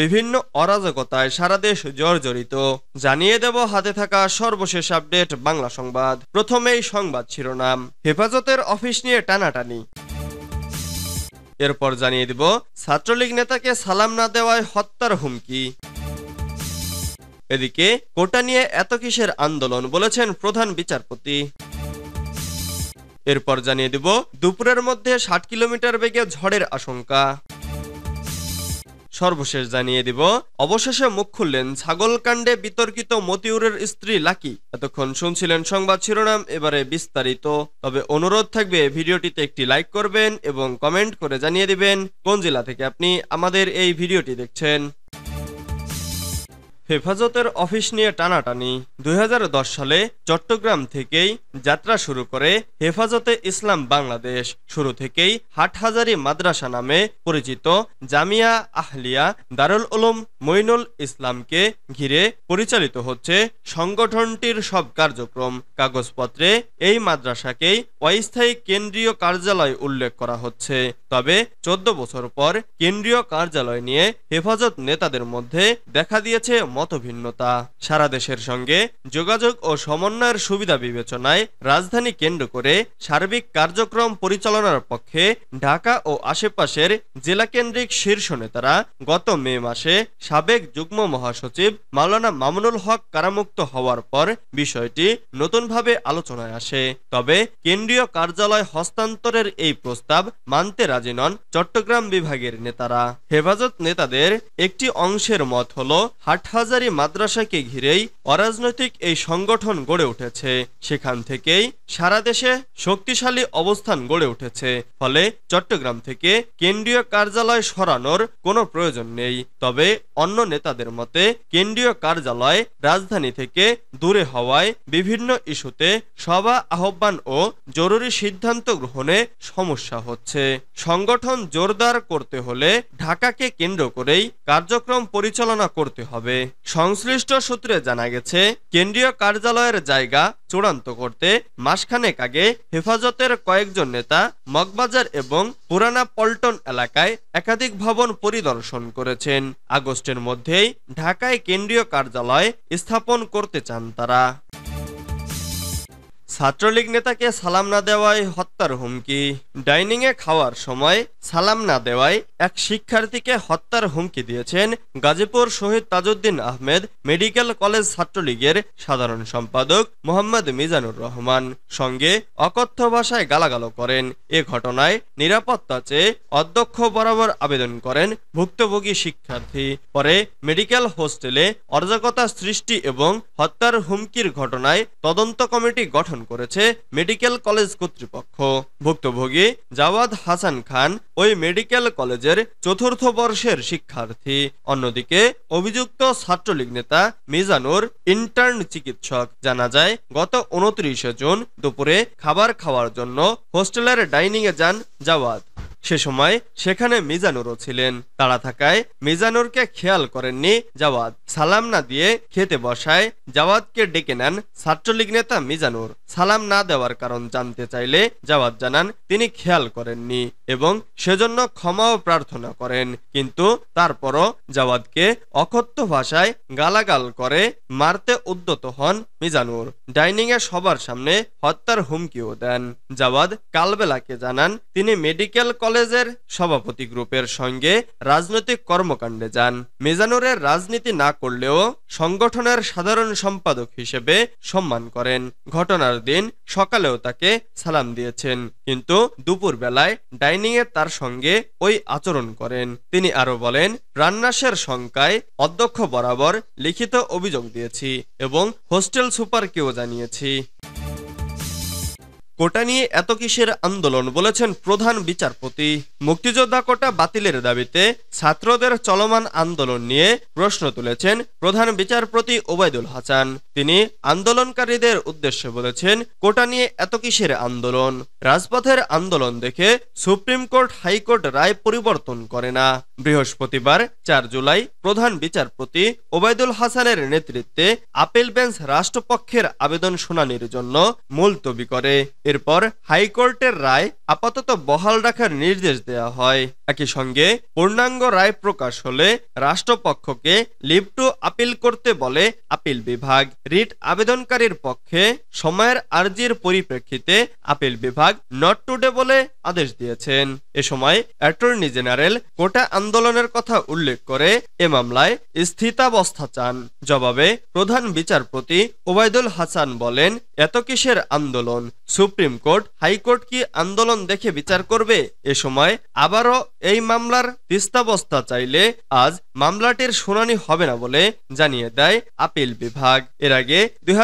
বিভিন্ন অরাজকতায় সারা দেশ জর্জরিত জানিয়ে দেব হাতে থাকা সর্বশেষ আপডেট বাংলা সংবাদ প্রথমেই সংবাদ শিরোনাম হেফাজতের অফিস নিয়ে টানাটানি এরপর জানিয়ে দেব ছাত্রলীগ নেতাকে সালাম না দেওয়ায় হত্যার হুমকি এদিকে কোটা নিয়ে এত কিসের আন্দোলন বলেছেন প্রধান বিচারপতি এরপর জানিয়ে দেব দুপুরের মধ্যে ষাট কিলোমিটার বেগে ঝড়ের আশঙ্কা সর্বশেষ জানিয়ে দিব অবশেষে মুখ খুললেন ছাগলকাণ্ডে বিতর্কিত মতিউরের স্ত্রী লাকি এতক্ষণ শুনছিলেন সংবাদ শিরোনাম এবারে বিস্তারিত তবে অনুরোধ থাকবে ভিডিওটিতে একটি লাইক করবেন এবং কমেন্ট করে জানিয়ে দিবেন কোন জেলা থেকে আপনি আমাদের এই ভিডিওটি দেখছেন হেফাজতের অফিস নিয়ে টানাটানি দুই সালে চট্টগ্রাম থেকেই যাত্রা শুরু করে হেফাজতে ইসলাম বাংলাদেশ শুরু থেকেই হাটহাজারি মাদ্রাসা নামে পরিচিত জামিয়া আহলিয়া দারুল ওলম মইনুল ইসলামকে ঘিরে পরিচালিত হচ্ছে সংগঠনটির সব কার্যক্রম কাগজপত্রে এই মাদ্রাসাকেই অস্থায়ী কেন্দ্রীয় কার্যালয় উল্লেখ করা হচ্ছে তবে চোদ্দ বছর পর কেন্দ্রীয় কার্যালয় নিয়ে হেফাজত নেতাদের মধ্যে দেখা দিয়েছে মতভিন্নতা সারা দেশের সঙ্গে যোগাযোগ ও সমন্বয়ের সুবিধা বিবেচনায় রাজধানী কেন্দ্র করে সার্বিক কার্যক্রম পরিচালনার পক্ষে ঢাকা ও আশেপাশের জেলা কেন্দ্রিক শীর্ষ নেতারা গত মে মাসে সাবেক যুগ্ম মহাসচিব মাওলানা মামুনুল হক কারামুক্ত হওয়ার পর বিষয়টি নতুনভাবে আলোচনায় আসে তবে কেন্দ্রীয় কার্যালয় হস্তান্তরের এই প্রস্তাব মানতে রাজি নন চট্টগ্রাম বিভাগের নেতারা হেফাজত নেতাদের একটি অংশের মত হল হাটহাজ হাজারি মাদ্রাসাকে ঘিরেই অরাজনৈতিক এই সংগঠন গড়ে উঠেছে সেখান থেকেই সারা দেশে শক্তিশালী অবস্থান গড়ে উঠেছে ফলে চট্টগ্রাম থেকে কেন্দ্রীয় কার্যালয় সরানোর কোনো প্রয়োজন নেই তবে অন্য নেতাদের মতে কেন্দ্রীয় কার্যালয় রাজধানী থেকে দূরে হওয়ায় বিভিন্ন ইস্যুতে সভা আহ্বান ও জরুরি সিদ্ধান্ত গ্রহণে সমস্যা হচ্ছে সংগঠন জোরদার করতে হলে ঢাকাকে কেন্দ্র করেই কার্যক্রম পরিচালনা করতে হবে সংশ্লিষ্ট সূত্রে জানা গেছে কেন্দ্রীয় কার্যালয়ের জায়গা চূড়ান্ত করতে মাসখানেক আগে হেফাজতের কয়েকজন নেতা মগবাজার এবং পুরানা পল্টন এলাকায় একাধিক ভবন পরিদর্শন করেছেন আগস্ট আগস্টের মধ্যেই ঢাকায় কেন্দ্রীয় কার্যালয় স্থাপন করতে চান তারা ছাত্রলীগ নেতাকে সালাম না দেওয়ায় হত্যার হুমকি এ খাওয়ার সময় সালাম না দেওয়ায় এক শিক্ষার্থীকে হত্যার হুমকি দিয়েছেন গাজীপুর শহীদ তাজউদ্দিন আহমেদ মেডিকেল কলেজ ছাত্রলীগের সাধারণ সম্পাদক মোহাম্মদ মিজানুর রহমান সঙ্গে অকথ্য ভাষায় গালাগালো করেন এ ঘটনায় নিরাপত্তা চেয়ে অধ্যক্ষ বরাবর আবেদন করেন ভুক্তভোগী শিক্ষার্থী পরে মেডিকেল হোস্টেলে অরাজকতা সৃষ্টি এবং হত্যার হুমকির ঘটনায় তদন্ত কমিটি গঠন করেছে মেডিকেল কলেজ কর্তৃপক্ষ ভুক্তভোগী জাওয়াদ হাসান খান ওই মেডিকেল কলেজের চতুর্থ বর্ষের শিক্ষার্থী অন্যদিকে অভিযুক্ত ছাত্রলীগ নেতা মিজানুর ইন্টার্ন চিকিৎসক জানা যায় গত উনত্রিশে জুন দুপুরে খাবার খাওয়ার জন্য হোস্টেলের ডাইনিংয়ে যান জাওয়াদ সে সময় সেখানে মিজানুরও ছিলেন তাড়া থাকায় মিজানুরকে খেয়াল করেননি জাওয়াদ সালাম না দিয়ে খেতে বসায় জাওয়াদকে ডেকে নেন ছাত্রলীগ নেতা মিজানুর সালাম না দেওয়ার কারণ জানতে চাইলে জাওয়াদ জানান তিনি খেয়াল করেননি এবং সেজন্য ক্ষমাও প্রার্থনা করেন কিন্তু তারপরও জাওয়াদকে অকথ্য ভাষায় গালাগাল করে মারতে উদ্যত হন মিজানুর ডাইনিংয়ে সবার সামনে হত্যার হুমকিও দেন জাওয়াদ কালবেলাকে জানান তিনি মেডিকেল কলেজের সভাপতি গ্রুপের সঙ্গে রাজনৈতিক কর্মকাণ্ডে যান মেজানুরের রাজনীতি না করলেও সংগঠনের সাধারণ সম্পাদক হিসেবে সম্মান করেন ঘটনার দিন সকালেও তাকে সালাম দিয়েছেন কিন্তু দুপুর বেলায় ডাইনিংয়ে তার সঙ্গে ওই আচরণ করেন তিনি আরো বলেন প্রাণনাশের শঙ্কায় অধ্যক্ষ বরাবর লিখিত অভিযোগ দিয়েছি এবং হোস্টেল সুপারকেও জানিয়েছি কোটা নিয়ে এত কিসের আন্দোলন বলেছেন প্রধান বিচারপতি মুক্তিযোদ্ধা কোটা বাতিলের দাবিতে ছাত্রদের চলমান আন্দোলন নিয়ে প্রশ্ন তুলেছেন প্রধান বিচারপতি ওবায়দুল হাসান তিনি আন্দোলনকারীদের উদ্দেশ্যে বলেছেন কোটা নিয়ে এত কিসের আন্দোলন রাজপথের আন্দোলন দেখে সুপ্রিম কোর্ট হাইকোর্ট রায় পরিবর্তন করে না বৃহস্পতিবার চার জুলাই প্রধান বিচারপতি ওবায়দুল হাসানের নেতৃত্বে আপিল বেঞ্চ রাষ্ট্রপক্ষের আবেদন শুনানির জন্য মুলতবি করে এরপর হাইকোর্টের রায় আপাতত বহাল রাখার নির্দেশ দেয়া হয় একই সঙ্গে পূর্ণাঙ্গ রায় প্রকাশ হলে রাষ্ট্রপক্ষকে লিভ টু আপিল করতে বলে আপিল বিভাগ রিট আবেদনকারীর পক্ষে সময়ের আর্জির পরিপ্রেক্ষিতে আপিল বিভাগ নট টুডে বলে আদেশ দিয়েছেন এ সময় অ্যাটর্নি জেনারেল কোটা আন্দোলনের কথা উল্লেখ করে এ মামলায় স্থিতাবস্থা চান জবাবে প্রধান বিচারপতি ওবায়দুল হাসান বলেন এত কিসের আন্দোলন সুপ্রিম কোর্ট হাইকোর্ট কি আন্দোলন প্রমাণ দেখে বিচার করবে এ সময় আবারও এই মামলার তিস্তাবস্থা চাইলে আজ মামলাটির শুনানি হবে না বলে জানিয়ে দেয় আপিল বিভাগ এর আগে দুই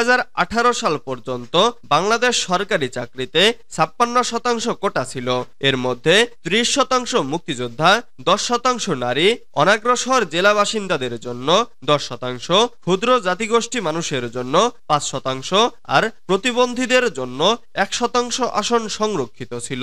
সাল পর্যন্ত বাংলাদেশ সরকারি চাকরিতে ছাপ্পান্ন শতাংশ কোটা ছিল এর মধ্যে ত্রিশ শতাংশ মুক্তিযোদ্ধা দশ শতাংশ নারী অনাগ্রসর জেলা বাসিন্দাদের জন্য দশ শতাংশ ক্ষুদ্র জাতিগোষ্ঠী মানুষের জন্য পাঁচ শতাংশ আর প্রতিবন্ধীদের জন্য এক শতাংশ আসন সংরক্ষিত ছিল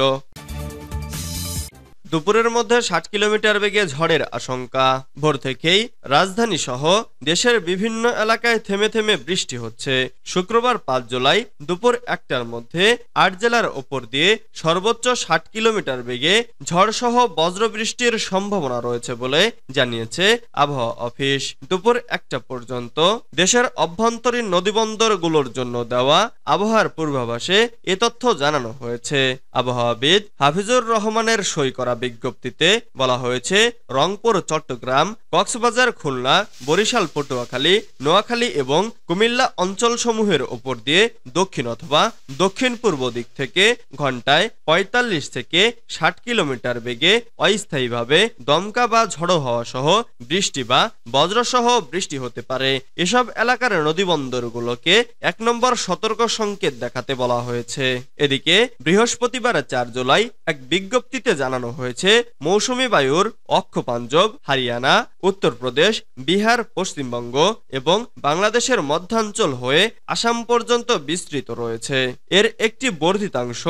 দুপুরের মধ্যে ষাট কিলোমিটার বেগে ঝড়ের আশঙ্কা ভোর থেকেই রাজধানী সহ দেশের বিভিন্ন এলাকায় থেমে থেমে বৃষ্টি হচ্ছে শুক্রবার পাঁচ জুলাই দুপুর একটার মধ্যে আট জেলার ওপর দিয়ে সর্বোচ্চ ষাট কিলোমিটার বেগে ঝড় ঝড়সহ বজ্রবৃষ্টির সম্ভাবনা রয়েছে বলে জানিয়েছে আবহাওয়া অফিস দুপুর একটা পর্যন্ত দেশের অভ্যন্তরীণ নদীবন্দরগুলোর জন্য দেওয়া আবহাওয়ার পূর্বাভাসে এ তথ্য জানানো হয়েছে আবহাওয়াবিদ হাফিজুর রহমানের সই করা বিজ্ঞপ্তিতে বলা হয়েছে রংপুর চট্টগ্রাম কক্সবাজার খুলনা বরিশাল পটুয়াখালী নোয়াখালী এবং কুমিল্লা অঞ্চলসমূহের ওপর দিয়ে দক্ষিণ অথবা দক্ষিণ পূর্ব দিক থেকে ঘন্টায় ৪৫ থেকে ষাট কিলোমিটার বেগে অস্থায়ীভাবে দমকা বা ঝড়ো হওয়া সহ বৃষ্টি বা বজ্রসহ বৃষ্টি হতে পারে এসব এলাকার নদীবন্দরগুলোকে এক নম্বর সতর্ক সংকেত দেখাতে বলা হয়েছে এদিকে বৃহস্পতিবার চার জুলাই এক বিজ্ঞপ্তিতে জানানো হয়েছে মৌসুমী বায়ুর অক্ষপাঞ্জব হারিয়ানা উত্তরপ্রদেশ বিহার পশ্চিমবঙ্গ এবং বাংলাদেশের মধ্যাঞ্চল হয়ে আসাম পর্যন্ত বিস্তৃত রয়েছে এর একটি বর্ধিতাংশ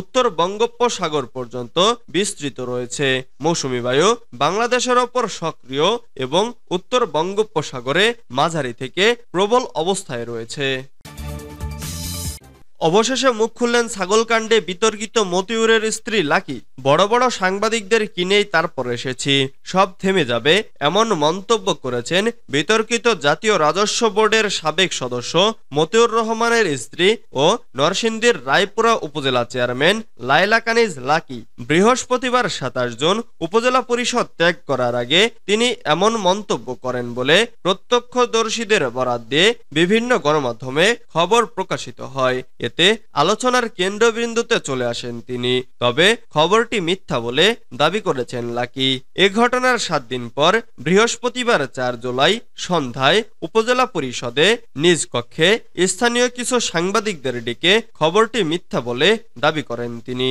উত্তর বঙ্গোপসাগর পর্যন্ত বিস্তৃত রয়েছে মৌসুমি বায়ু বাংলাদেশের ওপর সক্রিয় এবং উত্তর বঙ্গোপসাগরে মাঝারি থেকে প্রবল অবস্থায় রয়েছে অবশেষে মুখ খুললেন ছাগলকাণ্ডে বিতর্কিত মতিউরের স্ত্রী লাকি বড় বড় সাংবাদিকদের কিনেই তারপর এসেছি সব থেমে যাবে এমন মন্তব্য করেছেন বিতর্কিত জাতীয় রাজস্ব বোর্ডের সাবেক সদস্য মতিউর রহমানের স্ত্রী ও নরসিংদীর রায়পুরা উপজেলা চেয়ারম্যান লাইলা কানিজ লাকি বৃহস্পতিবার সাতাশ জন উপজেলা পরিষদ ত্যাগ করার আগে তিনি এমন মন্তব্য করেন বলে প্রত্যক্ষদর্শীদের বরাদ দিয়ে বিভিন্ন গণমাধ্যমে খবর প্রকাশিত হয় পেতে আলোচনার কেন্দ্রবিন্দুতে চলে আসেন তিনি তবে খবরটি মিথ্যা বলে দাবি করেছেন লাকি এ ঘটনার সাত দিন পর বৃহস্পতিবার চার জুলাই সন্ধ্যায় উপজেলা পরিষদে নিজ কক্ষে স্থানীয় কিছু সাংবাদিকদের ডেকে খবরটি মিথ্যা বলে দাবি করেন তিনি